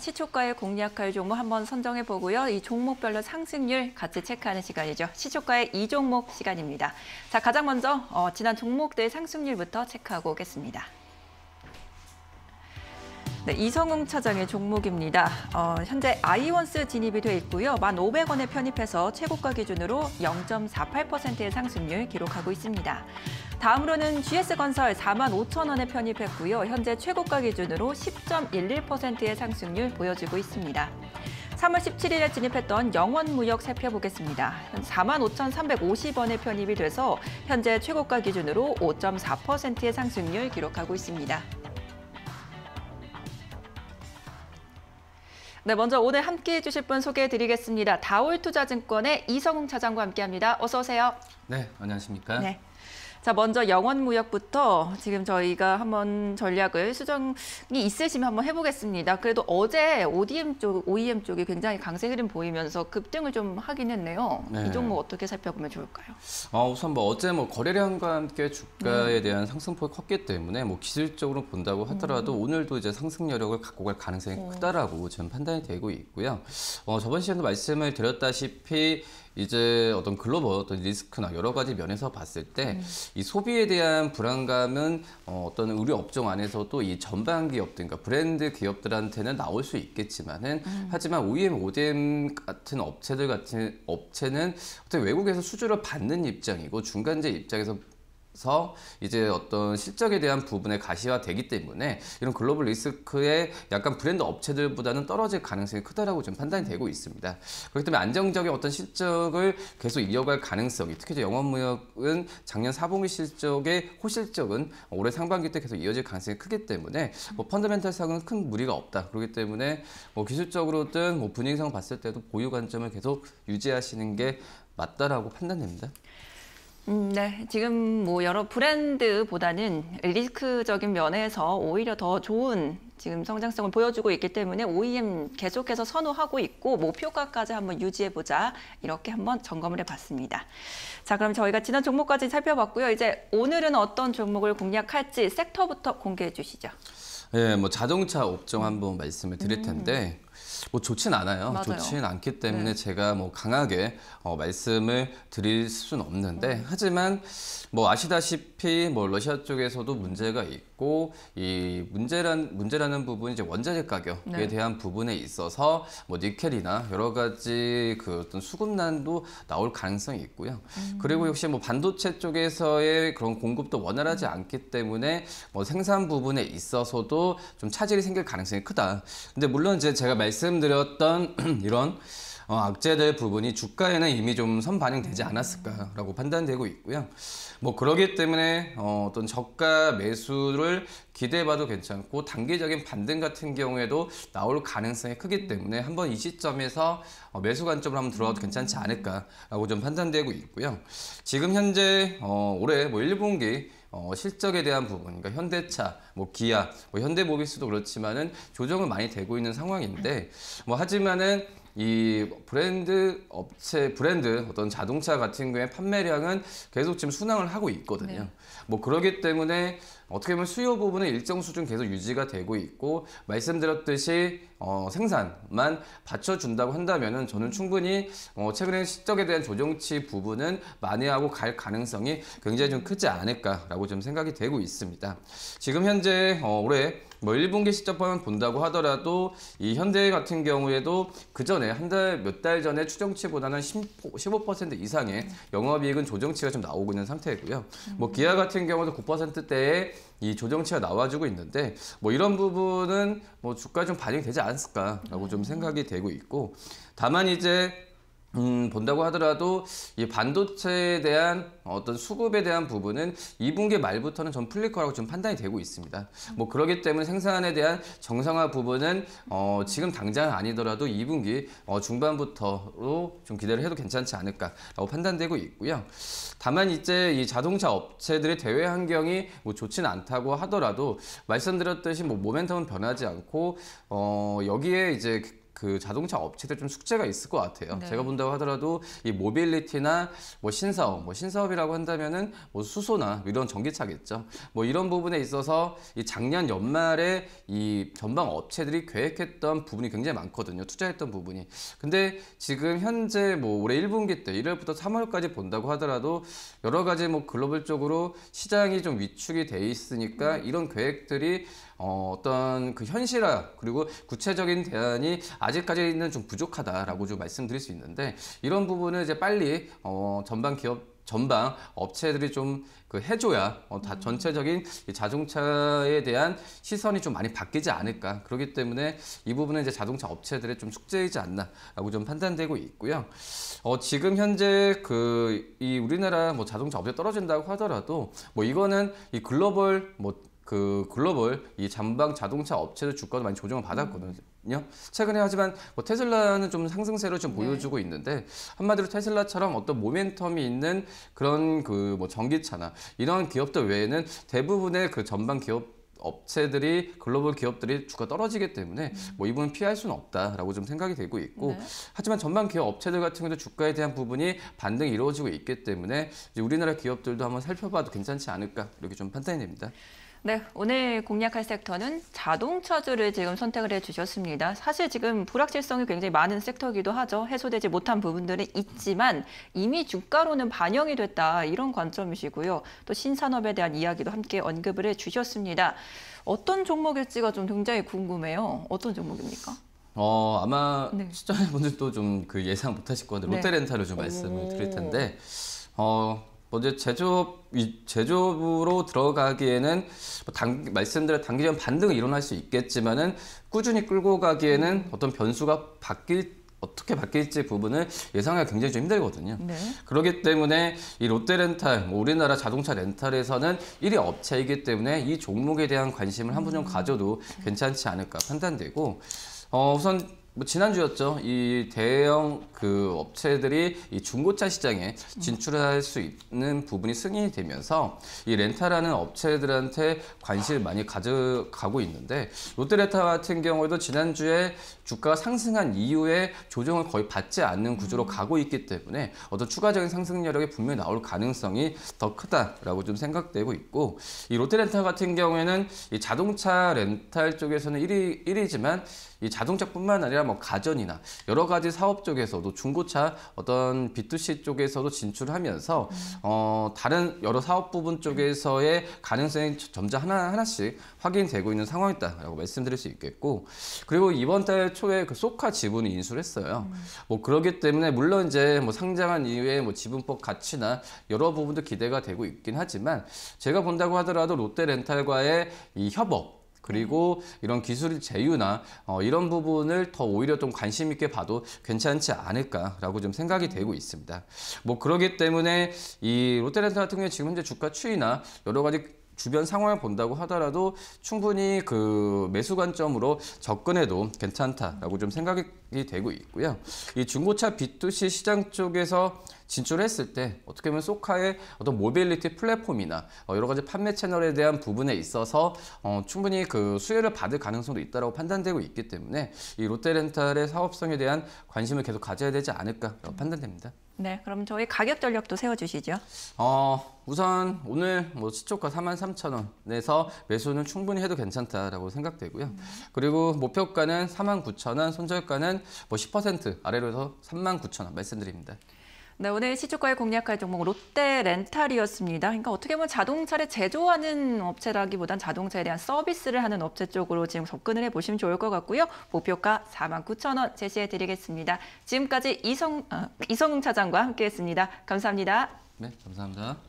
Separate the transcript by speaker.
Speaker 1: 시초가의 공략할 종목 한번 선정해 보고요. 이 종목별로 상승률 같이 체크하는 시간이죠. 시초가의 이 종목 시간입니다. 자, 가장 먼저 어, 지난 종목들 상승률부터 체크하고 오겠습니다. 네, 이성웅 차장의 종목입니다. 어, 현재 아이원스 진입이 돼 있고요. 1 5 0 0 원에 편입해서 최고가 기준으로 0 4 8의 상승률 기록하고 있습니다. 다음으로는 GS건설 4 5 0 0 0 원에 편입했고요. 현재 최고가 기준으로 1 0 1 1의 상승률 보여지고 있습니다. 3월1 7일에 진입했던 영원무역 살펴보겠습니다. 4 5 3 5 0 원에 편입이 돼서 현재 최고가 기준으로 5 4의 상승률 기록하고 있습니다. 네, 먼저 오늘 함께해 주실 분 소개해 드리겠습니다. 다올투자증권의 이성웅 차장과 함께합니다. 어서 오세요.
Speaker 2: 네, 안녕하십니까. 네.
Speaker 1: 자, 먼저 영원 무역부터 지금 저희가 한번 전략을 수정이 있으시면 한번 해보겠습니다. 그래도 어제 ODM 쪽, OEM 쪽이 굉장히 강세 흐름 보이면서 급등을 좀 하긴 했네요. 네. 이 종목 어떻게 살펴보면 좋을까요?
Speaker 2: 어, 우선 뭐 어제 뭐 거래량과 함께 주가에 네. 대한 상승폭이 컸기 때문에 뭐 기술적으로 본다고 하더라도 음. 오늘도 이제 상승 여력을 갖고 갈 가능성이 음. 크다라고 지금 판단이 되고 있고요. 어, 저번 시간도 말씀을 드렸다시피 이제 어떤 글로벌 어떤 리스크나 여러 가지 면에서 봤을 때이 음. 소비에 대한 불안감은 어, 어떤 의류 업종 안에서도 이 전반 기업들, 그러니까 브랜드 기업들한테는 나올 수 있겠지만은 음. 하지만 OEM, ODM 같은 업체들 같은 업체는 어떤 외국에서 수주를 받는 입장이고 중간재 입장에서 서 이제 어떤 실적에 대한 부분에 가시화되기 때문에 이런 글로벌 리스크에 약간 브랜드 업체들보다는 떨어질 가능성이 크다라고 지금 판단이 되고 있습니다. 그렇기 때문에 안정적인 어떤 실적을 계속 이어갈 가능성이 특히 이제 영업무역은 작년 4분기 실적의 호실적은 올해 상반기 때 계속 이어질 가능성이 크기 때문에 뭐 펀더멘탈상은 큰 무리가 없다. 그렇기 때문에 뭐 기술적으로든 뭐 분위기상 봤을 때도 보유 관점을 계속 유지하시는 게 맞다라고 판단됩니다.
Speaker 1: 음, 네, 지금 뭐 여러 브랜드보다는 리스크적인 면에서 오히려 더 좋은 지금 성장성을 보여주고 있기 때문에 OEM 계속해서 선호하고 있고 목표가까지 한번 유지해보자 이렇게 한번 점검을 해봤습니다. 자 그럼 저희가 지난 종목까지 살펴봤고요. 이제 오늘은 어떤 종목을 공략할지 섹터부터 공개해 주시죠.
Speaker 2: 네, 뭐 자동차 업종 한번 말씀을 드릴 음. 텐데 음. 뭐 좋진 않아요. 맞아요. 좋진 않기 네. 때문에 네. 제가 뭐 강하게 어, 말씀을 드릴 수는 없는데 음. 하지만 뭐 아시다시피 뭐 러시아 쪽에서도 문제가 있고 이 문제란 문제라는 부분 이제 원자재 가격에 네. 대한 부분에 있어서 뭐 니켈이나 여러 가지 그 어떤 수급난도 나올 가능성이 있고요. 음. 그리고 역시 뭐 반도체 쪽에서의 그런 공급도 원활하지 음. 않기 때문에 뭐 생산 부분에 있어서도 좀 차질이 생길 가능성이 크다. 근데 물론 이제 제가 말씀 말씀드렸던 이런 어, 악재될 부분이 주가에는 이미 좀 선반영되지 않았을까라고 판단되고 있고요. 뭐 그러기 때문에 어, 떤 저가 매수를 기대해봐도 괜찮고 단기적인 반등 같은 경우에도 나올 가능성이 크기 때문에 한번 이 시점에서 어, 매수 관점을 한번 들어와도 괜찮지 않을까라고 좀 판단되고 있고요. 지금 현재 어, 올해 뭐 1분기 어, 실적에 대한 부분, 그러니까 현대차, 뭐 기아, 뭐 현대모비스도 그렇지만은 조정은 많이 되고 있는 상황인데, 뭐 하지만은 이 브랜드 업체 브랜드 어떤 자동차 같은 경우에 판매량은 계속 지금 순항을 하고 있거든요. 네. 뭐 그러기 때문에 어떻게 보면 수요 부분은 일정 수준 계속 유지가 되고 있고 말씀드렸듯이 어, 생산만 받쳐준다고 한다면은 저는 충분히 어, 최근에 실적에 대한 조정치 부분은 만회하고 갈 가능성이 굉장히 좀 크지 않을까라고 좀 생각이 되고 있습니다. 지금 현재 어, 올해 뭐 1분기 실적만 본다고 하더라도 이 현대 같은 경우에도 그 전에 네, 한달 몇 달 전에 추정치보다는 15% 이상의 영업이익은 조정치가 좀 나오고 있는 상태이고요. 뭐 음. 기아 같은 경우도 9%대에 이 조정치가 나와주고 있는데 뭐 이런 부분은 뭐 주가 좀 반영되지 않을까라고좀 생각이 되고 있고 다만 이제 음, 본다고 하더라도 이 반도체에 대한 어떤 수급에 대한 부분은 2분기 말부터는 좀 풀릴 거라고 좀 판단이 되고 있습니다. 뭐 그러기 때문에 생산에 대한 정상화 부분은 어, 지금 당장 아니더라도 2분기 어, 중반부터로 좀 기대를 해도 괜찮지 않을까라고 판단되고 있고요. 다만 이제 이 자동차 업체들의 대외 환경이 뭐좋진 않다고 하더라도 말씀드렸듯이 뭐 모멘텀은 변하지 않고 어, 여기에 이제 그 자동차 업체들 좀 숙제가 있을 것 같아요. 네. 제가 본다고 하더라도 이 모빌리티나 뭐 신사업, 뭐 신사업이라고 한다면은 뭐 수소나 이런 전기차겠죠. 뭐 이런 부분에 있어서 이 작년 연말에 이 전방 업체들이 계획했던 부분이 굉장히 많거든요. 투자했던 부분이. 근데 지금 현재 뭐 올해 1분기 때 1월부터 3월까지 본다고 하더라도 여러 가지 뭐 글로벌적으로 시장이 좀 위축이 돼 있으니까 음. 이런 계획들이 어, 어떤 그 현실화 그리고 구체적인 대안이 아직까지는 좀 부족하다라고 좀 말씀드릴 수 있는데 이런 부분을 이제 빨리 어, 전방 기업 전방 업체들이 좀 그 해줘야 어, 다 음. 전체적인 이 자동차에 대한 시선이 좀 많이 바뀌지 않을까 그렇기 때문에 이 부분은 이제 자동차 업체들의 좀 숙제이지 않나라고 좀 판단되고 있고요. 어, 지금 현재 그 이 우리나라 뭐 자동차 업체 떨어진다고 하더라도 뭐 이거는 이 글로벌 뭐그 글로벌 이 잠방 자동차 업체들 주가도 많이 조정을 받았거든요. 음. 최근에 하지만 뭐 테슬라는 좀 상승세로 좀 네. 보여주고 네. 있는데 한마디로 테슬라처럼 어떤 모멘텀이 있는 그런 그 뭐 전기차나 이러한 기업들 외에는 대부분의 그 전방 기업 업체들이 글로벌 기업들이 주가 떨어지기 때문에 음. 뭐 이분은 피할 수는 없다라고 좀 생각이 되고 있고 네. 하지만 전방 기업 업체들 같은 경우도 주가에 대한 부분이 반등이 이루어지고 있기 때문에 이제 우리나라 기업들도 한번 살펴봐도 괜찮지 않을까 이렇게 좀 판단이 됩니다.
Speaker 1: 네, 오늘 공략할 섹터는 자동차주를 지금 선택을 해주셨습니다. 사실 지금 불확실성이 굉장히 많은 섹터이기도 하죠. 해소되지 못한 부분들이 있지만 이미 주가로는 반영이 됐다 이런 관점이시고요. 또 신산업에 대한 이야기도 함께 언급을 해주셨습니다. 어떤 종목일지가 좀 굉장히 궁금해요. 어떤 종목입니까?
Speaker 2: 어 아마 네. 시청자분들도 좀그 예상 못하실 건데 네. 롯데렌탈을 좀 말씀을 드릴 텐데 어 먼저 뭐 제조업 제조업으로 들어가기에는 뭐 당, 말씀드린 단기적인 반등이 일어날 수 있겠지만은 꾸준히 끌고 가기에는 음. 어떤 변수가 바뀔 어떻게 바뀔지 부분을 예상하기 굉장히 좀 힘들거든요. 네. 그렇기 때문에 이 롯데렌탈, 뭐 우리나라 자동차 렌탈에서는 1위 업체이기 때문에 이 종목에 대한 관심을 한 번좀 음. 가져도 괜찮지 않을까 판단되고 어, 우선 뭐 지난주였죠. 이 대형 그 업체들이 이 중고차 시장에 진출할 수 있는 부분이 승인이 되면서 이 렌탈하는 업체들한테 관심을 많이 가져가고 있는데 롯데렌탈 같은 경우에도 지난주에 주가가 상승한 이후에 조정을 거의 받지 않는 구조로 음. 가고 있기 때문에 어떤 추가적인 상승 여력이 분명히 나올 가능성이 더 크다라고 좀 생각되고 있고 이 롯데렌탈 같은 경우에는 이 자동차 렌탈 쪽에서는 1위 1위지만 이 자동차뿐만 아니라 뭐 가전이나 여러 가지 사업 쪽에서도 중고차 어떤 B2C 쪽에서도 진출하면서 어 다른 여러 사업 부분 쪽에서의 가능성이 점점 하나 하나씩 확인되고 있는 상황이다라고 말씀드릴 수 있겠고 그리고 이번 달 초에 그 소카 지분을 인수했어요. 뭐 그러기 때문에 물론 이제 뭐 상장한 이후에 뭐 지분법 가치나 여러 부분도 기대가 되고 있긴 하지만 제가 본다고 하더라도 롯데렌탈과의 이 협업 그리고 이런 기술 제휴나 어, 이런 부분을 더 오히려 좀 관심 있게 봐도 괜찮지 않을까라고 좀 생각이 되고 있습니다. 뭐 그러기 때문에 이 롯데렌탈 같은 경우에 지금 현재 주가 추이나 여러 가지 주변 상황을 본다고 하더라도 충분히 그 매수 관점으로 접근해도 괜찮다라고 좀 생각이 되고 있고요. 이 중고차 B2C 시장 쪽에서 진출했을 때 어떻게 보면 소카의 어떤 모빌리티 플랫폼이나 어, 여러 가지 판매 채널에 대한 부분에 있어서 어, 충분히 그 수혜를 받을 가능성도 있다고 판단되고 있기 때문에 이 롯데렌탈의 사업성에 대한 관심을 계속 가져야 되지 않을까 판단됩니다.
Speaker 1: 네, 그럼 저희 가격 전략도 세워주시죠.
Speaker 2: 어, 우선 오늘 뭐 시초가 43,000원에서 매수는 충분히 해도 괜찮다라고 생각되고요. 음. 그리고 목표가는 49,000원, 손절가는 뭐 10% 아래로 해서 39,000원 말씀드립니다.
Speaker 1: 네, 오늘 시초가에 공략할 종목 롯데 렌탈이었습니다. 그러니까 어떻게 보면 자동차를 제조하는 업체라기보단 자동차에 대한 서비스를 하는 업체 쪽으로 지금 접근을 해보시면 좋을 것 같고요. 목표가 4만 9천 원 제시해드리겠습니다. 지금까지 이성, 아, 어, 이성 차장과 함께했습니다. 감사합니다.
Speaker 2: 네, 감사합니다.